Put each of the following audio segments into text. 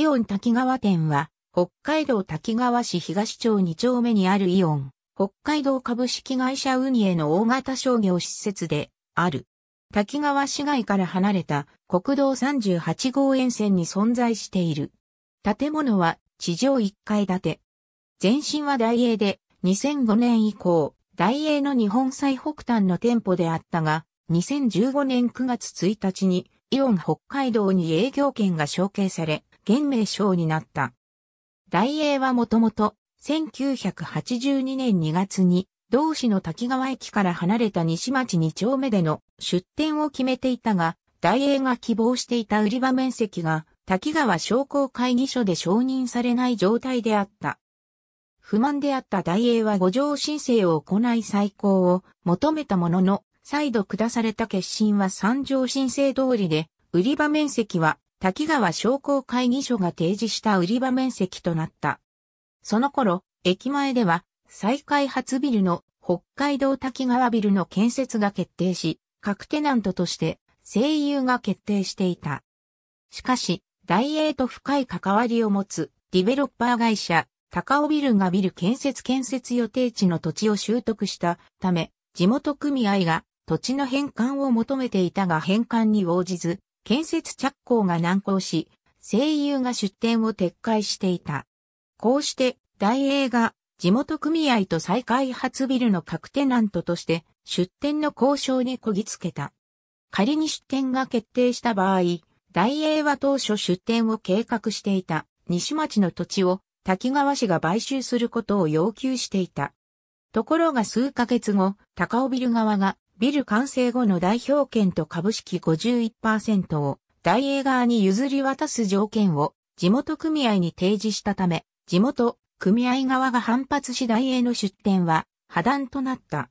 イオン滝川店は、北海道滝川市東町2丁目にあるイオン、北海道株式会社ウニエの大型商業施設である。滝川市街から離れた国道38号沿線に存在している。建物は地上1階建て。前身は大英で2005年以降、大英の日本最北端の店舗であったが、2015年9月1日にイオン北海道に営業権が承継され、現名称になった。大英はもともと、1982年2月に、同市の滝川駅から離れた西町2丁目での出店を決めていたが、大英が希望していた売り場面積が、滝川商工会議所で承認されない状態であった。不満であった大英は五条申請を行い再考を求めたものの、再度下された決心は三条申請通りで、売り場面積は滝川商工会議所が提示した売り場面積となった。その頃、駅前では再開発ビルの北海道滝川ビルの建設が決定し、各テナントとして声優が決定していた。しかし、大英と深い関わりを持つディベロッパー会社、高尾ビルがビル建設建設予定地の土地を習得したため、地元組合が土地の返還を求めていたが返還に応じず、建設着工が難航し、声優が出店を撤回していた。こうして、大映が地元組合と再開発ビルの各テナントとして出店の交渉にこぎつけた。仮に出店が決定した場合、大英は当初出店を計画していた西町の土地を滝川市が買収することを要求していた。ところが数ヶ月後、高尾ビル側がビル完成後の代表権と株式51%を大映側に譲り渡す条件を地元組合に提示したため、地元組合側が反発し大映の出店は破断となった。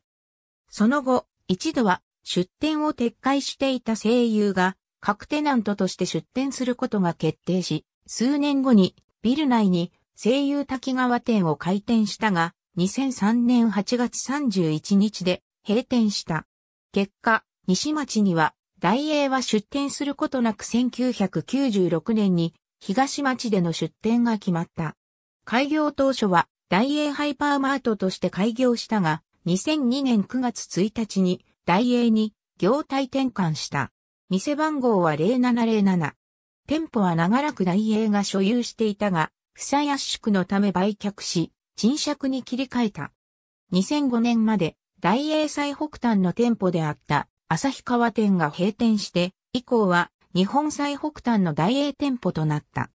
その後、一度は出店を撤回していた声優が各テナントとして出店することが決定し、数年後にビル内に声優滝川店を開店したが、2003年8月31日で閉店した。結果、西町には、大英は出店することなく1996年に、東町での出店が決まった。開業当初は、大英ハイパーマートとして開業したが、2002年9月1日に、大英に、業態転換した。店番号は0707。店舗は長らく大英が所有していたが、不再圧縮のため売却し、賃借に切り替えた。2005年まで大英最北端の店舗であった旭川店が閉店して、以降は日本最北端の大英店舗となった。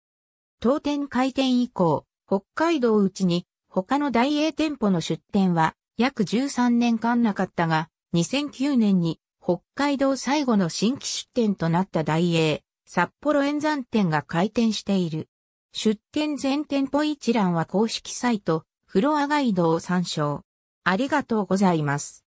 当店開店以降、北海道うちに他の大英店舗の出店は約13年間なかったが、2009年に北海道最後の新規出店となった大英、札幌円山店が開店している。出店全店舗一覧は公式サイト、フロアガイドを参照。ありがとうございます。